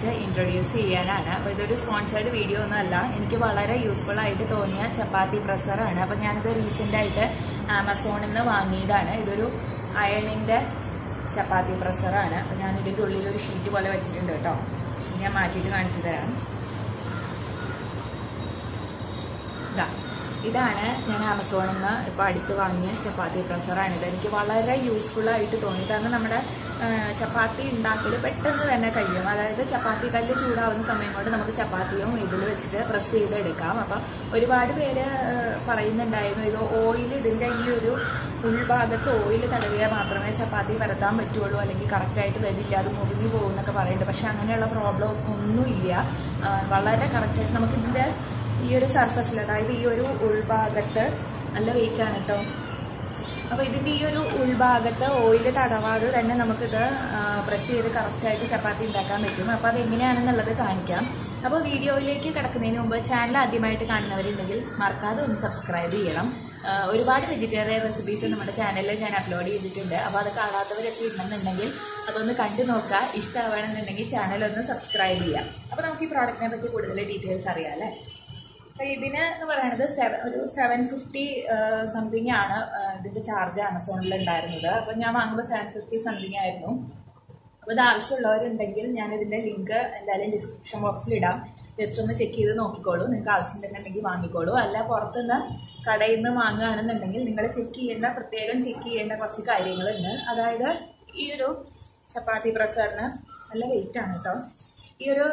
product introduce ചെയ്യാനാണ് അപ്പോൾ ഇതൊരു സ്പോൺസേഡ് വീഡിയോ ഒന്നുമല്ല എനിക്ക് വളരെ യൂസ്ഫുൾ ആയിട്ട് തോന്നിയ ചപ്പാത്തി പ്രസറാണ് അപ്പോൾ ഞാനിത് റീസെൻ്റായിട്ട് ആമസോണിൽ നിന്ന് വാങ്ങിയതാണ് ഇതൊരു അയണിൻ്റെ ചപ്പാത്തി പ്രസറാണ് അപ്പോൾ ഞാൻ ഇതിൻ്റെ ഉള്ളിൽ ഒരു ഷീറ്റ് പോലെ വെച്ചിട്ടുണ്ട് കേട്ടോ ഞാൻ മാറ്റിയിട്ട് കാണിച്ചു തരാം ഇതാ ഇതാണ് ഞാൻ ആമസോണിൽ നിന്ന് ഇപ്പോൾ അടുത്ത് വാങ്ങിയ ചപ്പാത്തി പ്രസറാണിത് എനിക്ക് വളരെ യൂസ്ഫുൾ ആയിട്ട് തോന്നി കാരണം നമ്മുടെ ചപ്പാത്തി ഉണ്ടാക്കൽ പെട്ടെന്ന് തന്നെ കഴിയും അതായത് ചപ്പാത്തി കല്ല് ചൂടാവുന്ന സമയം കൊണ്ട് നമുക്ക് ചപ്പാത്തിയും ഇതിൽ വെച്ചിട്ട് പ്രസ് ചെയ്തെടുക്കാം അപ്പം ഒരുപാട് പേര് പറയുന്നുണ്ടായിരുന്നു ഇത് ഓയിൽ ഇതിൻ്റെ ഈ ഒരു ഉൾഭാഗത്ത് ഓയിൽ തടവിയാൽ മാത്രമേ ചപ്പാത്തി പരത്താൻ പറ്റുള്ളൂ അല്ലെങ്കിൽ കറക്റ്റായിട്ട് വരില്ല അത് മുറിഞ്ഞു പോകും എന്നൊക്കെ പറയുന്നുണ്ട് പക്ഷേ അങ്ങനെയുള്ള പ്രോബ്ലം ഒന്നുമില്ല വളരെ കറക്റ്റായിട്ട് നമുക്കിതിൻ്റെ ഈ ഒരു സർഫസിൽ അതായത് ഈ ഒരു ഉൾഭാഗത്ത് നല്ല വെയിറ്റ് ആണ് കേട്ടോ അപ്പോൾ ഇതിൻ്റെ ഈ ഒരു ഉൾഭാഗത്ത് ഓയിൽ തടവാതെ തന്നെ നമുക്കിത് പ്രസ് ചെയ്ത് കറക്റ്റായിട്ട് ചപ്പാത്തി ഉണ്ടാക്കാൻ പറ്റും അപ്പോൾ അത് എങ്ങനെയാണെന്നുള്ളത് കാണിക്കാം അപ്പോൾ വീഡിയോയിലേക്ക് കിടക്കുന്നതിന് മുമ്പ് ചാനൽ ആദ്യമായിട്ട് കാണുന്നവരുണ്ടെങ്കിൽ മറക്കാതെ ഒന്ന് സബ്സ്ക്രൈബ് ചെയ്യണം ഒരുപാട് വെജിറ്റേറിയൻ റെസിപ്പീസ് നമ്മുടെ ചാനലിൽ ഞാൻ അപ്ലോഡ് ചെയ്തിട്ടുണ്ട് അപ്പോൾ അത് കാണാത്തവരൊക്കെ ഉണ്ടെന്നുണ്ടെങ്കിൽ അതൊന്ന് കണ്ടു നോക്കുക ഇഷ്ടമാവണമെന്നുണ്ടെങ്കിൽ ചാനൽ ഒന്ന് സബ്സ്ക്രൈബ് ചെയ്യാം അപ്പോൾ നമുക്ക് ഈ പ്രോഡക്റ്റിനെ പറ്റി കൂടുതൽ ഡീറ്റെയിൽസ് അറിയാം അല്ലേ അപ്പോൾ ഇതിന് എന്ന് പറയുന്നത് സെവൻ ഒരു സെവൻ ഫിഫ്റ്റി സംതിങ് ആണ് ഇതിന്റെ ചാർജ് ആമസോണിൽ ഉണ്ടായിരുന്നത് അപ്പോൾ ഞാൻ വാങ്ങുമ്പോൾ സെവൻ ഫിഫ്റ്റി സംതിങ് ആയിരുന്നു അപ്പോൾ ഇത് ആവശ്യമുള്ളവരുണ്ടെങ്കിൽ ഞാൻ ഇതിന്റെ ലിങ്ക് എന്തായാലും ഡിസ്ക്രിപ്ഷൻ ബോക്സിൽ ഇടാം ജസ്റ്റ് ഒന്ന് ചെക്ക് ചെയ്ത് നോക്കിക്കോളൂ നിങ്ങൾക്ക് ആവശ്യമുണ്ടെന്നുണ്ടെങ്കിൽ വാങ്ങിക്കോളൂ അല്ല പുറത്തുനിന്ന് കടയിൽ നിന്ന് വാങ്ങുകയാണെന്നുണ്ടെങ്കിൽ നിങ്ങൾ ചെക്ക് ചെയ്യേണ്ട പ്രത്യേകം ചെക്ക് ചെയ്യേണ്ട കുറച്ച് കാര്യങ്ങളുണ്ട് അതായത് ഈ ഒരു ചപ്പാത്തി പ്രസറിന് നല്ല വെയിറ്റ് ആണ് കേട്ടോ ഈ ഒരു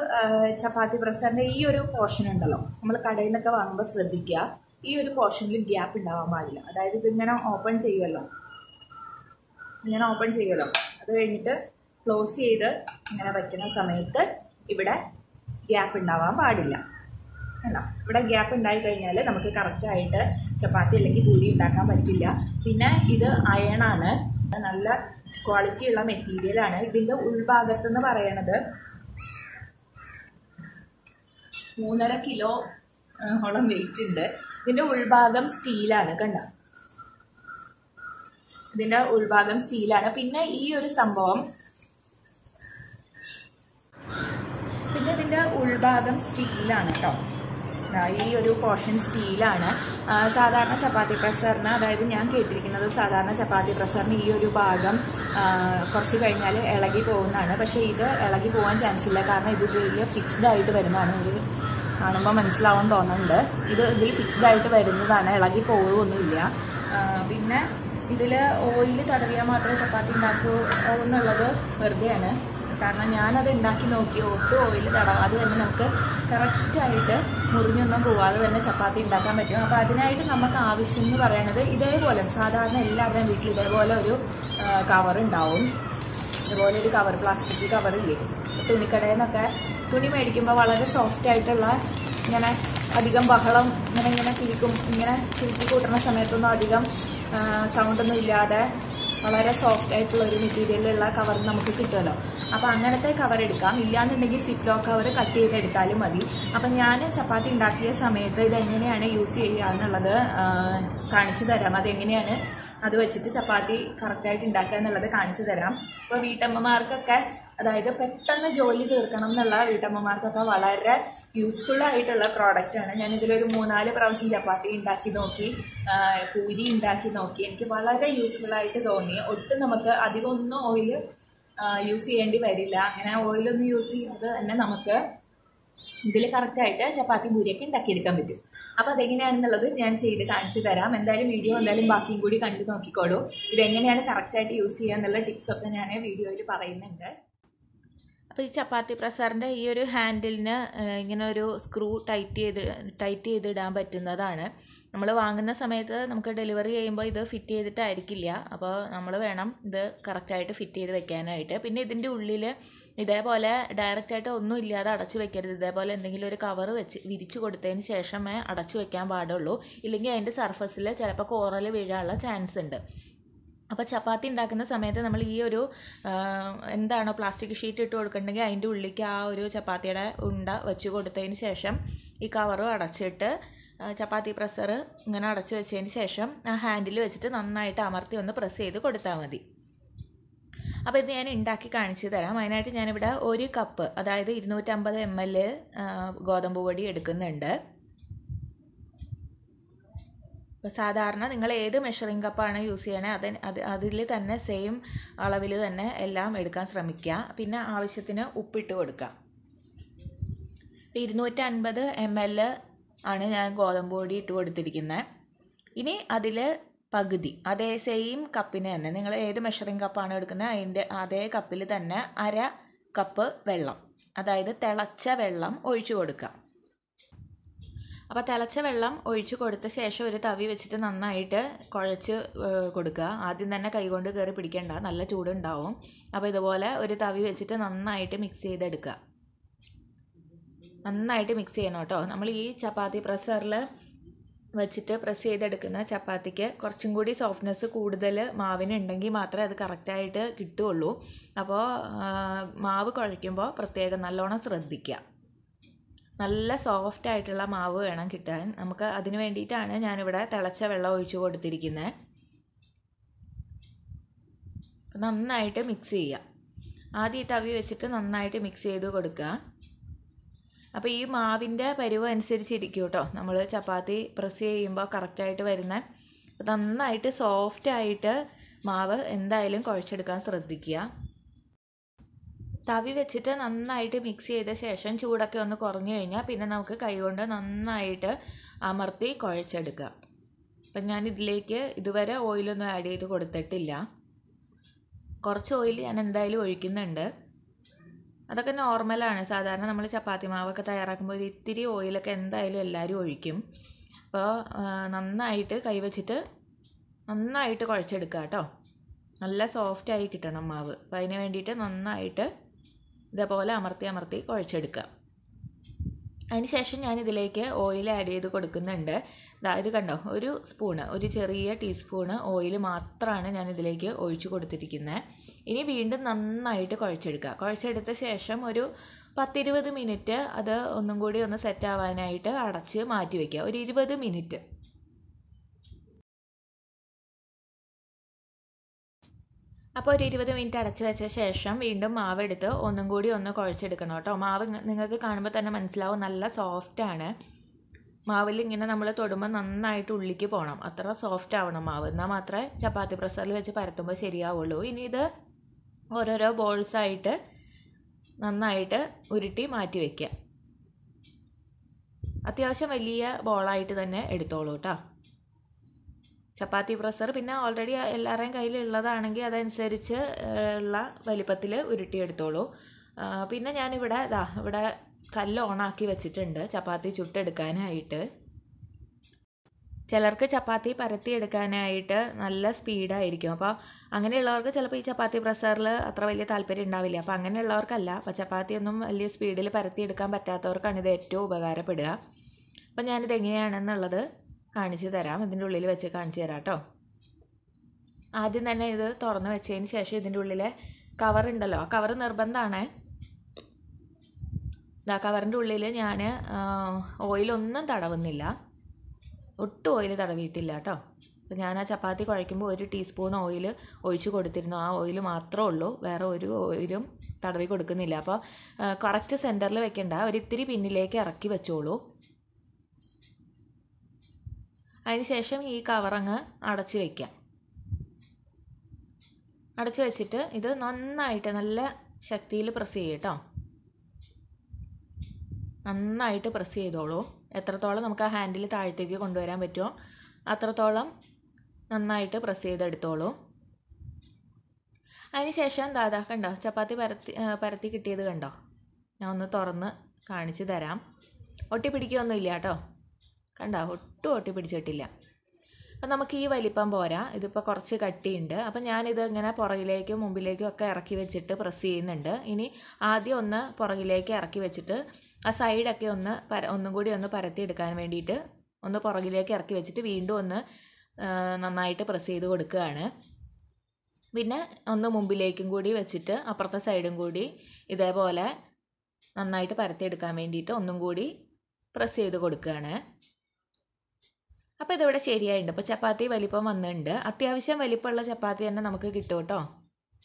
ചപ്പാത്തി പ്രസറിൻ്റെ ഈ ഒരു പോർഷൻ ഉണ്ടല്ലോ നമ്മൾ കടയിൽ നിന്നൊക്കെ വാങ്ങുമ്പോൾ ശ്രദ്ധിക്കുക ഈ ഒരു പോർഷനിൽ ഗ്യാപ്പ് ഉണ്ടാവാൻ പാടില്ല അതായത് ഇതിങ്ങനെ ഓപ്പൺ ചെയ്യുമല്ലോ ഇങ്ങനെ ഓപ്പൺ ചെയ്യുമല്ലോ അത് കഴിഞ്ഞിട്ട് ക്ലോസ് ചെയ്ത് ഇങ്ങനെ വയ്ക്കുന്ന സമയത്ത് ഇവിടെ ഗ്യാപ്പ് ഉണ്ടാവാൻ പാടില്ല അല്ല ഇവിടെ ഗ്യാപ്പ് ഉണ്ടായി കഴിഞ്ഞാൽ നമുക്ക് കറക്റ്റായിട്ട് ചപ്പാത്തി അല്ലെങ്കിൽ പൂരി ഉണ്ടാക്കാൻ പറ്റില്ല പിന്നെ ഇത് അയണാണ് നല്ല ക്വാളിറ്റിയുള്ള മെറ്റീരിയലാണ് ഇതിൻ്റെ ഉൾഭാഗത്തെന്ന് പറയണത് മൂന്നര കിലോ ഓളം വെയിറ്റ് ഉണ്ട് ഇതിൻ്റെ ഉൾഭാഗം സ്റ്റീലാണ് കണ്ട ഇതിൻ്റെ ഉൾഭാഗം സ്റ്റീലാണ് പിന്നെ ഈ ഒരു സംഭവം പിന്നെ ഇതിൻ്റെ ഉൾഭാഗം സ്റ്റീലാണ് കേട്ടോ ഈ ഒരു പോർഷൻ സ്റ്റീലാണ് സാധാരണ ചപ്പാത്തി പ്രസറിന് അതായത് ഞാൻ കേട്ടിരിക്കുന്നത് സാധാരണ ചപ്പാത്തി പ്രസറിന് ഈ ഒരു ഭാഗം കുറച്ച് കഴിഞ്ഞാൽ ഇളകി പോകുന്നതാണ് പക്ഷേ ഇത് ഇളകി പോകാൻ ചാൻസ് ഇല്ല കാരണം ഇത് വലിയ ഫിക്സ്ഡ് ആയിട്ട് വരുന്നതാണ് ഒരു കാണുമ്പോൾ മനസ്സിലാവാൻ തോന്നുന്നുണ്ട് ഇത് ഇതിൽ ഫിക്സ്ഡ് ആയിട്ട് വരുന്നതാണ് ഇളകി പോകുമൊന്നുമില്ല പിന്നെ ഇതിൽ ഓയിൽ തടവിയാൽ മാത്രമേ ചപ്പാത്തി ഉണ്ടാക്കൂ എന്നുള്ളത് വെറുതെയാണ് കാരണം ഞാനത് ഉണ്ടാക്കി നോക്കി ഒട്ടും ഓയിൽ തടവാതെ തന്നെ നമുക്ക് കറക്റ്റായിട്ട് മുറിഞ്ഞൊന്നും പോവാതെ തന്നെ ചപ്പാത്തി ഉണ്ടാക്കാൻ പറ്റും അപ്പോൾ അതിനായിട്ട് നമുക്ക് ആവശ്യം എന്ന് പറയുന്നത് ഇതേപോലെ സാധാരണ എല്ലാവരുടെയും വീട്ടിൽ ഇതേപോലെ ഒരു കവർ ഉണ്ടാവും ഇതുപോലെ ഒരു കവർ പ്ലാസ്റ്റിക് കവറില്ലേ തുണിക്കടയിൽ നിന്നൊക്കെ തുണി മേടിക്കുമ്പോൾ വളരെ സോഫ്റ്റ് ആയിട്ടുള്ള ഇങ്ങനെ അധികം ബഹളം ഇങ്ങനെ ഇങ്ങനെ കിഴിക്കും ഇങ്ങനെ ചുരുക്കി കൂട്ടുന്ന സമയത്തൊന്നും അധികം സൗണ്ടൊന്നും ഇല്ലാതെ വളരെ സോഫ്റ്റ് ആയിട്ടുള്ള ഒരു മെറ്റീരിയലുള്ള കവർ നമുക്ക് കിട്ടുമല്ലോ അപ്പോൾ അങ്ങനത്തെ കവർ എടുക്കാം ഇല്ലാന്നുണ്ടെങ്കിൽ സിപ്ലോ കവർ കട്ട് ചെയ്തെടുത്താലും മതി അപ്പം ഞാൻ ചപ്പാത്തി ഉണ്ടാക്കിയ സമയത്ത് ഇതെങ്ങനെയാണ് യൂസ് ചെയ്യുക എന്നുള്ളത് കാണിച്ചു തരാം അതെങ്ങനെയാണ് അത് വെച്ചിട്ട് ചപ്പാത്തി കറക്റ്റായിട്ട് ഉണ്ടാക്കുക എന്നുള്ളത് കാണിച്ചു തരാം ഇപ്പോൾ വീട്ടമ്മമാർക്കൊക്കെ അതായത് പെട്ടെന്ന് ജോലി തീർക്കണം എന്നുള്ള വീട്ടമ്മമാർക്കൊക്കെ വളരെ യൂസ്ഫുൾ ആയിട്ടുള്ള പ്രോഡക്റ്റാണ് ഞാനിതിലൊരു മൂന്നാല് പ്രാവശ്യം ചപ്പാത്തി ഉണ്ടാക്കി നോക്കി പൂരി ഉണ്ടാക്കി നോക്കി എനിക്ക് വളരെ യൂസ്ഫുൾ ആയിട്ട് തോന്നി ഒട്ടും നമുക്ക് അധികമൊന്നും ഓയിൽ യൂസ് ചെയ്യേണ്ടി വരില്ല അങ്ങനെ ഓയിലൊന്നും യൂസ് ചെയ്യുന്നത് തന്നെ നമുക്ക് ഇതിൽ കറക്റ്റായിട്ട് ചപ്പാത്തി പൂരിയൊക്കെ ഉണ്ടാക്കിയെടുക്കാൻ പറ്റും അപ്പോൾ അതെങ്ങനെയാണെന്നുള്ളത് ഞാൻ ചെയ്ത് കാണിച്ചു തരാം എന്തായാലും വീഡിയോ എന്തായാലും ബാക്കിയും കൂടി കണ്ടു നോക്കിക്കോളൂ ഇതെങ്ങനെയാണ് കറക്റ്റായിട്ട് യൂസ് ചെയ്യുക എന്നുള്ള ടിപ്സൊക്കെ ഞാൻ വീഡിയോയിൽ പറയുന്നുണ്ട് അപ്പോൾ ഈ ചപ്പാത്തി പ്രസാറിൻ്റെ ഈ ഒരു ഹാൻഡിലിന് ഇങ്ങനെ ഒരു സ്ക്രൂ ടൈറ്റ് ചെയ്ത് ടൈറ്റ് ചെയ്ത് ഇടാൻ പറ്റുന്നതാണ് നമ്മൾ വാങ്ങുന്ന സമയത്ത് നമുക്ക് ഡെലിവറി ചെയ്യുമ്പോൾ ഇത് ഫിറ്റ് ചെയ്തിട്ടായിരിക്കില്ല അപ്പോൾ നമ്മൾ വേണം ഇത് കറക്റ്റായിട്ട് ഫിറ്റ് ചെയ്ത് വെക്കാനായിട്ട് പിന്നെ ഇതിൻ്റെ ഉള്ളിൽ ഇതേപോലെ ഡയറക്റ്റായിട്ട് ഒന്നും ഇല്ലാതെ അടച്ചു വെക്കരുത് ഇതേപോലെ എന്തെങ്കിലും ഒരു കവർ വെച്ച് വിരിച്ചു കൊടുത്തതിന് ശേഷമേ അടച്ചു വെക്കാൻ പാടുള്ളൂ ഇല്ലെങ്കിൽ അതിൻ്റെ സർഫസിൽ ചിലപ്പോൾ കോറൽ വീഴാനുള്ള ചാൻസ് ഉണ്ട് അപ്പോൾ ചപ്പാത്തി ഉണ്ടാക്കുന്ന സമയത്ത് നമ്മൾ ഈ ഒരു എന്താണോ പ്ലാസ്റ്റിക് ഷീറ്റ് ഇട്ട് കൊടുക്കണമെങ്കിൽ അതിൻ്റെ ഉള്ളിലേക്ക് ആ ഒരു ചപ്പാത്തിയുടെ ഉണ്ട വെച്ച് കൊടുത്തതിന് ശേഷം ഈ കവറ് അടച്ചിട്ട് ചപ്പാത്തി പ്രസ്സർ ഇങ്ങനെ അടച്ചു വെച്ചതിന് ശേഷം ആ ഹാൻഡിൽ വെച്ചിട്ട് നന്നായിട്ട് അമർത്തി ഒന്ന് പ്രസ് ചെയ്ത് കൊടുത്താൽ മതി അപ്പോൾ ഇത് ഞാൻ ഉണ്ടാക്കി കാണിച്ചു തരാം അതിനായിട്ട് ഞാനിവിടെ ഒരു കപ്പ് അതായത് ഇരുന്നൂറ്റമ്പത് എം എൽ ഗോതമ്പ് പൊടി എടുക്കുന്നുണ്ട് ഇപ്പോൾ സാധാരണ നിങ്ങൾ ഏത് മെഷറിംഗ് കപ്പാണ് യൂസ് ചെയ്യണേ അത് അത് അതിൽ തന്നെ സെയിം അളവിൽ തന്നെ എല്ലാം എടുക്കാൻ ശ്രമിക്കുക പിന്നെ ആവശ്യത്തിന് ഉപ്പിട്ട് കൊടുക്കുക അപ്പോൾ ഇരുന്നൂറ്റി അൻപത് എം എൽ ആണ് ഞാൻ ഗോതമ്പ് പൊടി ഇട്ട് കൊടുത്തിരിക്കുന്നത് ഇനി അതിൽ പകുതി അതേ സെയിം കപ്പിന് തന്നെ നിങ്ങൾ ഏത് മെഷറിംഗ് കപ്പാണ് എടുക്കുന്നത് അതിൻ്റെ അതേ കപ്പിൽ തന്നെ അര കപ്പ് വെള്ളം അതായത് തിളച്ച വെള്ളം ഒഴിച്ചു കൊടുക്കുക അപ്പോൾ തിളച്ച വെള്ളം ഒഴിച്ച് കൊടുത്ത ശേഷം ഒരു തവി വെച്ചിട്ട് നന്നായിട്ട് കുഴച്ച് കൊടുക്കുക ആദ്യം തന്നെ കൈകൊണ്ട് കയറി പിടിക്കേണ്ട നല്ല ചൂടുണ്ടാവും അപ്പോൾ ഇതുപോലെ ഒരു തവി വെച്ചിട്ട് നന്നായിട്ട് മിക്സ് ചെയ്തെടുക്കുക നന്നായിട്ട് മിക്സ് ചെയ്യണം കേട്ടോ നമ്മൾ ഈ ചപ്പാത്തി പ്രസറിൽ വെച്ചിട്ട് പ്രസ് ചെയ്തെടുക്കുന്ന ചപ്പാത്തിക്ക് കുറച്ചും കൂടി സോഫ്റ്റ്നെസ് കൂടുതൽ മാവിന് ഉണ്ടെങ്കിൽ മാത്രമേ അത് കറക്റ്റായിട്ട് കിട്ടുകയുള്ളൂ അപ്പോൾ മാവ് കുഴയ്ക്കുമ്പോൾ പ്രത്യേകം നല്ലോണം ശ്രദ്ധിക്കുക നല്ല സോഫ്റ്റ് ആയിട്ടുള്ള മാവ് വേണം കിട്ടാൻ നമുക്ക് അതിന് വേണ്ടിയിട്ടാണ് ഞാനിവിടെ തിളച്ച വെള്ളം ഒഴിച്ച് കൊടുത്തിരിക്കുന്നത് നന്നായിട്ട് മിക്സ് ചെയ്യുക ആദ്യം ഈ തവി വെച്ചിട്ട് നന്നായിട്ട് മിക്സ് ചെയ്ത് കൊടുക്കുക അപ്പോൾ ഈ മാവിൻ്റെ പരിവ് അനുസരിച്ചിരിക്കും കേട്ടോ നമ്മൾ ചപ്പാത്തി പ്രസ് ചെയ്യുമ്പോൾ കറക്റ്റായിട്ട് വരുന്ന നന്നായിട്ട് സോഫ്റ്റ് ആയിട്ട് മാവ് എന്തായാലും കുഴച്ചെടുക്കാൻ ശ്രദ്ധിക്കുക തവി വെച്ചിട്ട് നന്നായിട്ട് മിക്സ് ചെയ്ത ശേഷം ചൂടൊക്കെ ഒന്ന് കുറഞ്ഞു കഴിഞ്ഞാൽ പിന്നെ നമുക്ക് കൈകൊണ്ട് നന്നായിട്ട് അമർത്തി കുഴച്ചെടുക്കാം അപ്പം ഞാൻ ഇതിലേക്ക് ഇതുവരെ ഓയിലൊന്നും ആഡ് ചെയ്ത് കൊടുത്തിട്ടില്ല കുറച്ച് ഓയിൽ ഞാൻ എന്തായാലും ഒഴിക്കുന്നുണ്ട് അതൊക്കെ നോർമലാണ് സാധാരണ നമ്മൾ ചപ്പാത്തി മാവൊക്കെ തയ്യാറാക്കുമ്പോൾ ഇത്തിരി ഓയിലൊക്കെ എന്തായാലും എല്ലാവരും ഒഴിക്കും അപ്പോൾ നന്നായിട്ട് കൈവച്ചിട്ട് നന്നായിട്ട് കുഴച്ചെടുക്കുക കേട്ടോ നല്ല സോഫ്റ്റായി കിട്ടണം മാവ് അപ്പോൾ അതിന് വേണ്ടിയിട്ട് നന്നായിട്ട് ഇതേപോലെ അമർത്തി അമർത്തി കുഴച്ചെടുക്കുക അതിനുശേഷം ഞാൻ ഇതിലേക്ക് ഓയിൽ ആഡ് ചെയ്ത് കൊടുക്കുന്നുണ്ട് ഇത് കണ്ടോ ഒരു സ്പൂണ് ഒരു ചെറിയ ടീസ്പൂണ് ഓയിൽ മാത്രമാണ് ഞാൻ ഇതിലേക്ക് ഒഴിച്ച് കൊടുത്തിരിക്കുന്നത് ഇനി വീണ്ടും നന്നായിട്ട് കുഴച്ചെടുക്കുക കുഴച്ചെടുത്ത ശേഷം ഒരു പത്തിരുപത് മിനിറ്റ് അത് ഒന്നും കൂടി ഒന്ന് സെറ്റ് ആവാനായിട്ട് അടച്ച് മാറ്റി വയ്ക്കുക ഒരു ഇരുപത് മിനിറ്റ് അപ്പോൾ ഒരു ഇരുപത് മിനിറ്റ് അടച്ചു വെച്ച ശേഷം വീണ്ടും മാവ് എടുത്ത് ഒന്നും കൂടി ഒന്ന് കുഴച്ചെടുക്കണം കേട്ടോ മാവ് നിങ്ങൾക്ക് കാണുമ്പോൾ തന്നെ മനസ്സിലാവും നല്ല സോഫ്റ്റാണ് മാവിൽ ഇങ്ങനെ നമ്മൾ തൊടുമ്പോൾ നന്നായിട്ട് ഉള്ളിക്ക് പോകണം അത്ര സോഫ്റ്റ് ആവണം മാവ് എന്നാൽ മാത്രമേ ചപ്പാത്തി പ്രസറിൽ വെച്ച് പരത്തുമ്പോൾ ശരിയാവുള്ളൂ ഇനി ഇത് ഓരോരോ ബോൾസായിട്ട് നന്നായിട്ട് ഉരുട്ടി മാറ്റി വയ്ക്കുക അത്യാവശ്യം വലിയ ബോളായിട്ട് തന്നെ എടുത്തോളൂ കേട്ടോ ചപ്പാത്തി പ്രസ്സർ പിന്നെ ഓൾറെഡി എല്ലാവരുടെയും കയ്യിലുള്ളതാണെങ്കിൽ അതനുസരിച്ച് ഉള്ള വലിപ്പത്തിൽ ഉരുട്ടിയെടുത്തോളൂ പിന്നെ ഞാനിവിടെ ഇതാ ഇവിടെ കല്ല് ഓണാക്കി വെച്ചിട്ടുണ്ട് ചപ്പാത്തി ചുട്ടെടുക്കാനായിട്ട് ചിലർക്ക് ചപ്പാത്തി പരത്തി എടുക്കാനായിട്ട് നല്ല സ്പീഡായിരിക്കും അപ്പോൾ അങ്ങനെയുള്ളവർക്ക് ചിലപ്പോൾ ഈ ചപ്പാത്തി പ്രസ്സറിൽ അത്ര വലിയ താല്പര്യം ഉണ്ടാവില്ല അപ്പോൾ അങ്ങനെയുള്ളവർക്കല്ല അപ്പോൾ ചപ്പാത്തി ഒന്നും വലിയ സ്പീഡിൽ പരത്തി എടുക്കാൻ പറ്റാത്തവർക്കാണ് ഇത് ഏറ്റവും ഉപകാരപ്പെടുക അപ്പോൾ ഞാനിത് എങ്ങനെയാണെന്നുള്ളത് കാണിച്ചു തരാം ഇതിൻ്റെ ഉള്ളിൽ വെച്ച് കാണിച്ചു തരാം കേട്ടോ ആദ്യം തന്നെ ഇത് തുറന്ന് വെച്ചതിന് ശേഷം ഇതിൻ്റെ കവർ കവറുണ്ടല്ലോ ആ കവർ നിർബന്ധമാണ് ആ കവറിൻ്റെ ഉള്ളിൽ ഞാൻ ഓയിലൊന്നും തടവുന്നില്ല ഒട്ടും ഓയിൽ തടവിയിട്ടില്ല കേട്ടോ അപ്പോൾ ഞാൻ ആ ചപ്പാത്തി കുഴയ്ക്കുമ്പോൾ ഒരു ടീസ്പൂൺ ഓയിൽ ഒഴിച്ച് കൊടുത്തിരുന്നു ആ ഓയിൽ മാത്രമേ ഉള്ളൂ വേറെ ഒരു ഓയിലും തടവി കൊടുക്കുന്നില്ല അപ്പോൾ കറക്റ്റ് സെൻറ്ററിൽ വെക്കേണ്ട ഒരിത്തിരി പിന്നിലേക്ക് ഇറക്കി വെച്ചോളൂ ശേഷം ഈ കവറങ്ങ് അടച്ച് വയ്ക്കാം അടച്ച് വെച്ചിട്ട് ഇത് നന്നായിട്ട് നല്ല ശക്തിയിൽ പ്രസ് ചെയ്യും കേട്ടോ നന്നായിട്ട് പ്രസ് ചെയ്തോളൂ എത്രത്തോളം നമുക്ക് ആ ഹാൻഡിൽ താഴത്തേക്ക് കൊണ്ടുവരാൻ പറ്റുമോ അത്രത്തോളം നന്നായിട്ട് പ്രസ് ചെയ്തെടുത്തോളൂ അതിനുശേഷം ദാദാ കണ്ടോ ചപ്പാത്തി പരത്തി പരത്തി കിട്ടിയത് കണ്ടോ ഞാൻ ഒന്ന് തുറന്ന് കാണിച്ചു തരാം ഒട്ടിപ്പിടിക്കുകയൊന്നുമില്ല കേട്ടോ കണ്ട ഒട്ടും ഒട്ടി പിടിച്ചിട്ടില്ല അപ്പം നമുക്ക് ഈ വലിപ്പം പോരാ ഇതിപ്പോൾ കുറച്ച് കട്ടിയുണ്ട് അപ്പം ഞാനിത് ഇങ്ങനെ പുറകിലേക്കും മുമ്പിലേക്കും ഒക്കെ ഇറക്കി വെച്ചിട്ട് പ്രസ് ചെയ്യുന്നുണ്ട് ഇനി ആദ്യം ഒന്ന് പുറകിലേക്ക് ഇറക്കി വെച്ചിട്ട് ആ സൈഡൊക്കെ ഒന്ന് പര ഒന്നും കൂടി ഒന്ന് പരത്തി എടുക്കാൻ വേണ്ടിയിട്ട് ഒന്ന് പുറകിലേക്ക് ഇറക്കി വെച്ചിട്ട് വീണ്ടും ഒന്ന് നന്നായിട്ട് പ്രസ് ചെയ്ത് കൊടുക്കുകയാണ് പിന്നെ ഒന്ന് മുമ്പിലേക്കും കൂടി വെച്ചിട്ട് അപ്പുറത്തെ സൈഡും കൂടി ഇതേപോലെ നന്നായിട്ട് പരത്തിയെടുക്കാൻ വേണ്ടിയിട്ട് ഒന്നും കൂടി പ്രസ് ചെയ്ത് കൊടുക്കുകയാണ് അപ്പോൾ ഇതിവിടെ ശരിയായിട്ടുണ്ട് അപ്പോൾ ചപ്പാത്തി വലിപ്പം വന്നിട്ടുണ്ട് അത്യാവശ്യം വലിപ്പമുള്ള ചപ്പാത്തി തന്നെ നമുക്ക് കിട്ടും കേട്ടോ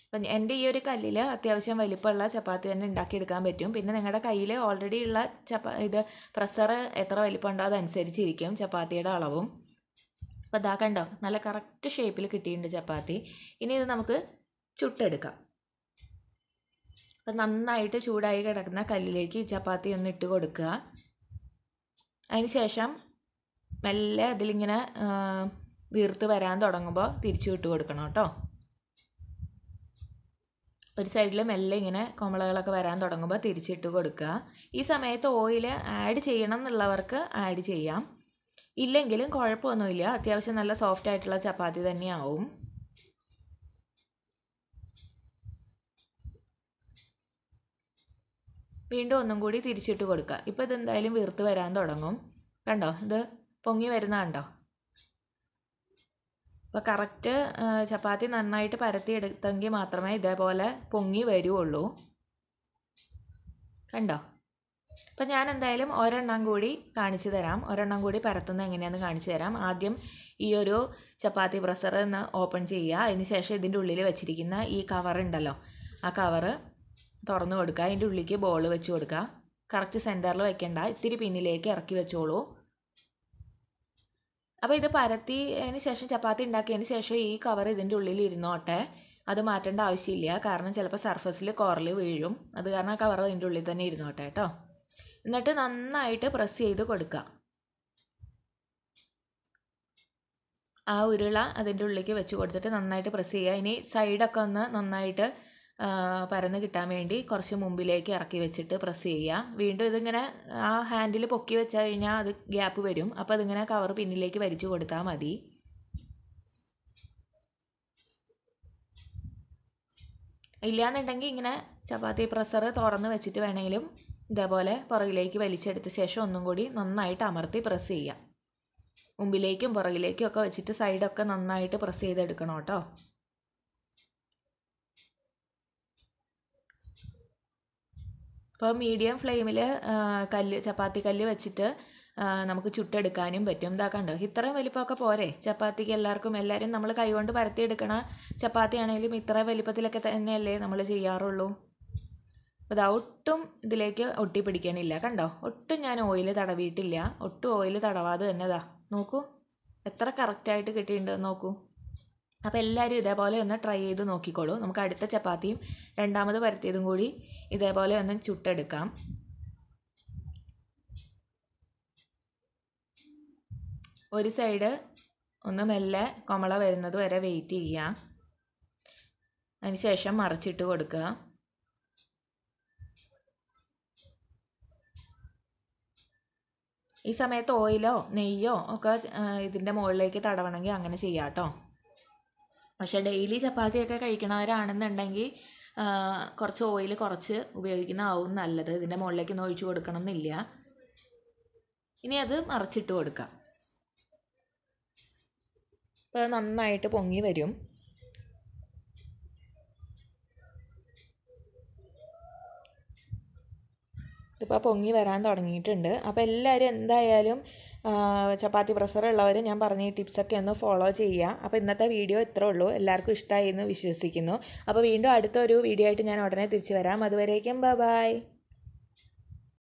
അപ്പം എൻ്റെ ഈ ഒരു കല്ലിൽ അത്യാവശ്യം വലിപ്പമുള്ള ചപ്പാത്തി തന്നെ ഉണ്ടാക്കിയെടുക്കാൻ പറ്റും പിന്നെ നിങ്ങളുടെ കയ്യിൽ ഓൾറെഡി ഉള്ള ചപ്പാ ഇത് പ്രഷർ എത്ര വലിപ്പമുണ്ടോ അതനുസരിച്ചിരിക്കും ചപ്പാത്തിയുടെ അളവും അപ്പോൾ ഇതാ കണ്ടോ നല്ല കറക്റ്റ് ഷേപ്പിൽ കിട്ടിയിട്ടുണ്ട് ചപ്പാത്തി ഇനി ഇത് നമുക്ക് ചുട്ടെടുക്കാം അപ്പം നന്നായിട്ട് ചൂടായി കിടക്കുന്ന കല്ലിലേക്ക് ചപ്പാത്തി ഒന്ന് ഇട്ട് കൊടുക്കുക അതിന് ശേഷം മെല്ലെ അതിലിങ്ങനെ വീർത്ത് വരാൻ തുടങ്ങുമ്പോൾ തിരിച്ചു വിട്ട് കൊടുക്കണം കേട്ടോ ഒരു സൈഡിൽ മെല്ലെ ഇങ്ങനെ കുമ്പളകളൊക്കെ വരാൻ തുടങ്ങുമ്പോൾ തിരിച്ചിട്ട് കൊടുക്കുക ഈ സമയത്ത് ഓയിൽ ആഡ് ചെയ്യണം എന്നുള്ളവർക്ക് ആഡ് ചെയ്യാം ഇല്ലെങ്കിലും കുഴപ്പമൊന്നുമില്ല അത്യാവശ്യം നല്ല സോഫ്റ്റ് ആയിട്ടുള്ള ചപ്പാത്തി തന്നെയാവും വീണ്ടും ഒന്നും കൂടി തിരിച്ചിട്ട് കൊടുക്കുക ഇപ്പോൾ ഇതെന്തായാലും വീർത്ത് വരാൻ തുടങ്ങും കണ്ടോ ഇത് പൊങ്ങി വരുന്ന കണ്ടോ അപ്പോൾ കറക്റ്റ് ചപ്പാത്തി നന്നായിട്ട് പരത്തി എടുത്തെങ്കിൽ മാത്രമേ ഇതേപോലെ പൊങ്ങി വരുള്ളൂ കണ്ടോ അപ്പം ഞാൻ എന്തായാലും ഒരെണ്ണം കൂടി കാണിച്ചു തരാം ഒരെണ്ണം കൂടി പരത്തുന്ന എങ്ങനെയാണെന്ന് കാണിച്ചു തരാം ആദ്യം ഈ ഒരു ചപ്പാത്തി പ്രസർ ഒന്ന് ഓപ്പൺ ചെയ്യുക അതിന് ശേഷം ഇതിൻ്റെ ഉള്ളിൽ വെച്ചിരിക്കുന്ന ഈ കവർ ഉണ്ടല്ലോ ആ കവറ് തുറന്നു കൊടുക്കുക അതിൻ്റെ ഉള്ളിലേക്ക് ബോൾ വെച്ച് കൊടുക്കുക കറക്റ്റ് സെൻറ്ററിൽ വെക്കേണ്ട ഇത്തിരി പിന്നിലേക്ക് ഇറക്കി വെച്ചോളൂ അപ്പോൾ ഇത് പരത്തിയതിന് ശേഷം ചപ്പാത്തി ഉണ്ടാക്കിയതിന് ശേഷം ഈ കവർ ഇതിൻ്റെ ഉള്ളിൽ ഇരുന്നോട്ടെ അത് മാറ്റേണ്ട ആവശ്യമില്ല കാരണം ചിലപ്പോൾ സർഫസിൽ കോറൽ വീഴും അത് കാരണം കവർ അതിൻ്റെ ഉള്ളിൽ തന്നെ ഇരുന്നോട്ടെ കേട്ടോ എന്നിട്ട് നന്നായിട്ട് പ്രസ് ചെയ്ത് കൊടുക്കുക ആ ഉരുള അതിൻ്റെ ഉള്ളിലേക്ക് വെച്ച് കൊടുത്തിട്ട് നന്നായിട്ട് പ്രസ് ചെയ്യുക ഇനി സൈഡൊക്കെ ഒന്ന് നന്നായിട്ട് പരന്ന് കിട്ടാൻ വേണ്ടി കുറച്ച് മുമ്പിലേക്ക് ഇറക്കി വെച്ചിട്ട് പ്രസ് ചെയ്യാം വീണ്ടും ഇതിങ്ങനെ ആ ഹാൻഡിൽ പൊക്കി വെച്ച് കഴിഞ്ഞാൽ അത് ഗ്യാപ്പ് വരും അപ്പോൾ അതിങ്ങനെ കവർ പിന്നിലേക്ക് വലിച്ചു കൊടുത്താൽ മതി ഇല്ലയെന്നുണ്ടെങ്കിൽ ഇങ്ങനെ ചപ്പാത്തി പ്രസ്സർ തുറന്ന് വെച്ചിട്ട് വേണമെങ്കിലും ഇതേപോലെ പുറകിലേക്ക് വലിച്ചെടുത്ത ശേഷം ഒന്നും കൂടി നന്നായിട്ട് അമർത്തി പ്രസ് ചെയ്യാം മുമ്പിലേക്കും പുറകിലേക്കും ഒക്കെ വെച്ചിട്ട് സൈഡൊക്കെ നന്നായിട്ട് പ്രസ് ചെയ്തെടുക്കണം കേട്ടോ അപ്പോൾ മീഡിയം ഫ്ലെയിമിൽ കല്ല് ചപ്പാത്തി കല്ല് വെച്ചിട്ട് നമുക്ക് ചുട്ടെടുക്കാനും പറ്റും ഇതാ കണ്ടോ ഇത്രയും വലിപ്പമൊക്കെ പോരെ ചപ്പാത്തിക്ക് എല്ലാവർക്കും എല്ലാവരും നമ്മൾ കൈകൊണ്ട് പരത്തിയെടുക്കണ ചപ്പാത്തി ആണെങ്കിലും ഇത്ര വലിപ്പത്തിലൊക്കെ തന്നെയല്ലേ നമ്മൾ ചെയ്യാറുള്ളൂ അപ്പോൾ അത് ഒട്ടും ഇതിലേക്ക് ഒട്ടിപ്പിടിക്കണില്ല കണ്ടോ ഒട്ടും ഞാൻ ഓയിൽ തടവിയിട്ടില്ല ഒട്ടും ഓയിൽ തടവാതെ തന്നെ ഇതാ നോക്കൂ എത്ര കറക്റ്റായിട്ട് കിട്ടിയിട്ടുണ്ടെന്ന് നോക്കൂ അപ്പോൾ എല്ലാവരും ഇതേപോലെ ഒന്ന് ട്രൈ ചെയ്ത് നോക്കിക്കോളൂ നമുക്ക് അടുത്ത ചപ്പാത്തിയും രണ്ടാമത് വരുത്തിയതും കൂടി ഇതേപോലെ ഒന്ന് ചുട്ടെടുക്കാം ഒരു സൈഡ് ഒന്ന് മെല്ലെ കൊമള വരുന്നത് വരെ വെയിറ്റ് ചെയ്യുക അതിനുശേഷം മറച്ചിട്ട് കൊടുക്കുക ഈ സമയത്ത് ഓയിലോ നെയ്യോ ഒക്കെ ഇതിൻ്റെ മുകളിലേക്ക് തടവണമെങ്കിൽ അങ്ങനെ ചെയ്യാം കേട്ടോ പക്ഷേ ഡെയിലി ചപ്പാത്തിയൊക്കെ കഴിക്കണവരാണെന്നുണ്ടെങ്കിൽ കുറച്ച് ഓയിൽ കുറച്ച് ഉപയോഗിക്കുന്നതാവും നല്ലത് ഇതിൻ്റെ മുകളിലേക്കൊന്നും ഒഴിച്ചു കൊടുക്കണം എന്നില്ല ഇനി അത് മറിച്ചിട്ട് കൊടുക്കാം അപ്പോൾ നന്നായിട്ട് പൊങ്ങി വരും ഇതിപ്പോൾ പൊങ്ങി വരാൻ തുടങ്ങിയിട്ടുണ്ട് അപ്പോൾ എല്ലാവരും എന്തായാലും ചപ്പാത്തി പ്രസറുള്ളവർ ഞാൻ പറഞ്ഞ ഈ ടിപ്സൊക്കെ ഒന്ന് ഫോളോ ചെയ്യുക അപ്പോൾ ഇന്നത്തെ വീഡിയോ ഇത്രേ ഉള്ളൂ എല്ലാവർക്കും ഇഷ്ടമായി എന്ന് വിശ്വസിക്കുന്നു അപ്പോൾ വീണ്ടും അടുത്തൊരു വീഡിയോ ആയിട്ട് ഞാൻ ഉടനെ തിരിച്ചു വരാം അതുവരേക്കും ബൈ